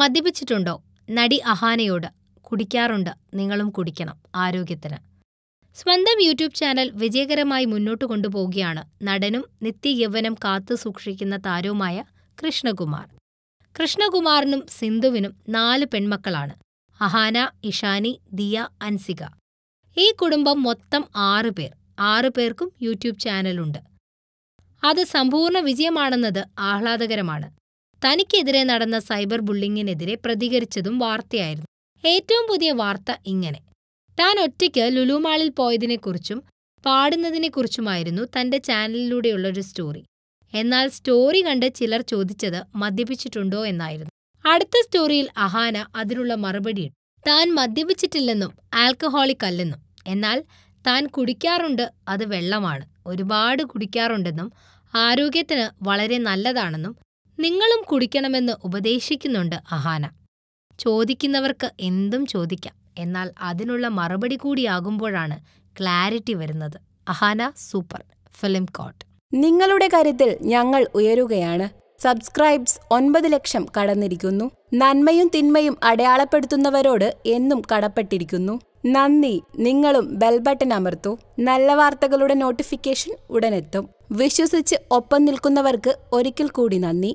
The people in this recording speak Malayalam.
മദ്യപിച്ചിട്ടുണ്ടോ? നടി അഹാനയോട് കുടിക്കാറുണ്ട്, നിങ്ങളും കുടിക്കണം, ആരോഗ്യത്തിന് സ്വന്തം യൂട്യൂബ് ചാനൽ വിജയകരമായി മുന്നോട്ട് കൊണ്ടുപോവുകയാണ് നടനും നിത്യയൗവനം സൂക്ഷിക്കുന്ന താരവുമായ കൃഷ്ണകുമാർ. കൃഷ്ണകുമാറിനും സിന്ധുവിനും നാല് പെൺമക്കളാണ് അഹാന, ഇഷാനി, ദിയ, അൻസിക. ഈ കുടുംബം മൊത്തം ആറ് പേർ. ആറ് പേർക്കും യൂട്യൂബ് ചാനലുണ്ട്. അത് സമ്പൂർണ്ണ വിജയമാണെന്നത് ആഹ്ലാദകരമാണ്. തനിക്കെതിരെ നടന്ന സൈബർ ബുള്ളിങ്ങിനെതിരെ പ്രതികരിച്ചതും വാർത്തയായിരുന്നു ഏറ്റവും പുതിയ വാർത്ത ഇങ്ങനെ താൻ ഒറ്റയ്ക്ക് ലുലുമാളിൽ പോയതിനെക്കുറിച്ചും പാടുന്നതിനെക്കുറിച്ചുമായിരുന്നു തന്റെ ചാനലിലൂടെയുള്ള ഒരു സ്റ്റോറി എന്നാൽ സ്റ്റോറി കണ്ട് ചിലർ ചോദിച്ചത് മദ്യപിച്ചിട്ടുണ്ടോ എന്നായിരുന്നു അടുത്ത സ്റ്റോറിയിൽ അഹാന അതിനുള്ള മറുപടി താൻ മദ്യപിച്ചിട്ടില്ലെന്നും ആൽക്കഹോളിക് അല്ലെന്നും എന്നാൽ താൻ കുടിക്കാറുണ്ട് അത് വെള്ളമാണ് ഒരുപാട് കുടിക്കാറുണ്ടെന്നും ആരോഗ്യത്തിന് വളരെ നല്ലതാണെന്നും നിങ്ങളും കുടിക്കണമെന്ന് ഉപദേശിക്കുന്നുണ്ട് അഹാന ചോദിക്കുന്നവർക്ക് എന്തും ചോദിക്കാം എന്നാൽ അതിനുള്ള മറുപടി കൂടിയാകുമ്പോഴാണ് ക്ലാരിറ്റി വരുന്നത് അഹാന സൂപ്പർ ഫിലിം കോട്ട് നിങ്ങളുടെ കാര്യത്തിൽ ഞങ്ങൾ ഉയരുകയാണ് സബ്സ്ക്രൈബ്സ് ഒൻപത് ലക്ഷം കടന്നിരിക്കുന്നു നന്മയും തിന്മയും അടയാളപ്പെടുത്തുന്നവരോട് എന്നും കടപ്പെട്ടിരിക്കുന്നു നന്ദി നിങ്ങളും ബെൽ ബട്ടൺ അമർത്തു നല്ല വാർത്തകളുടെ നോട്ടിഫിക്കേഷൻ ഉടനെത്തും വിശ്വസിച്ച് ഒപ്പം നിൽക്കുന്നവർക്ക് ഒരിക്കൽ കൂടി നന്ദി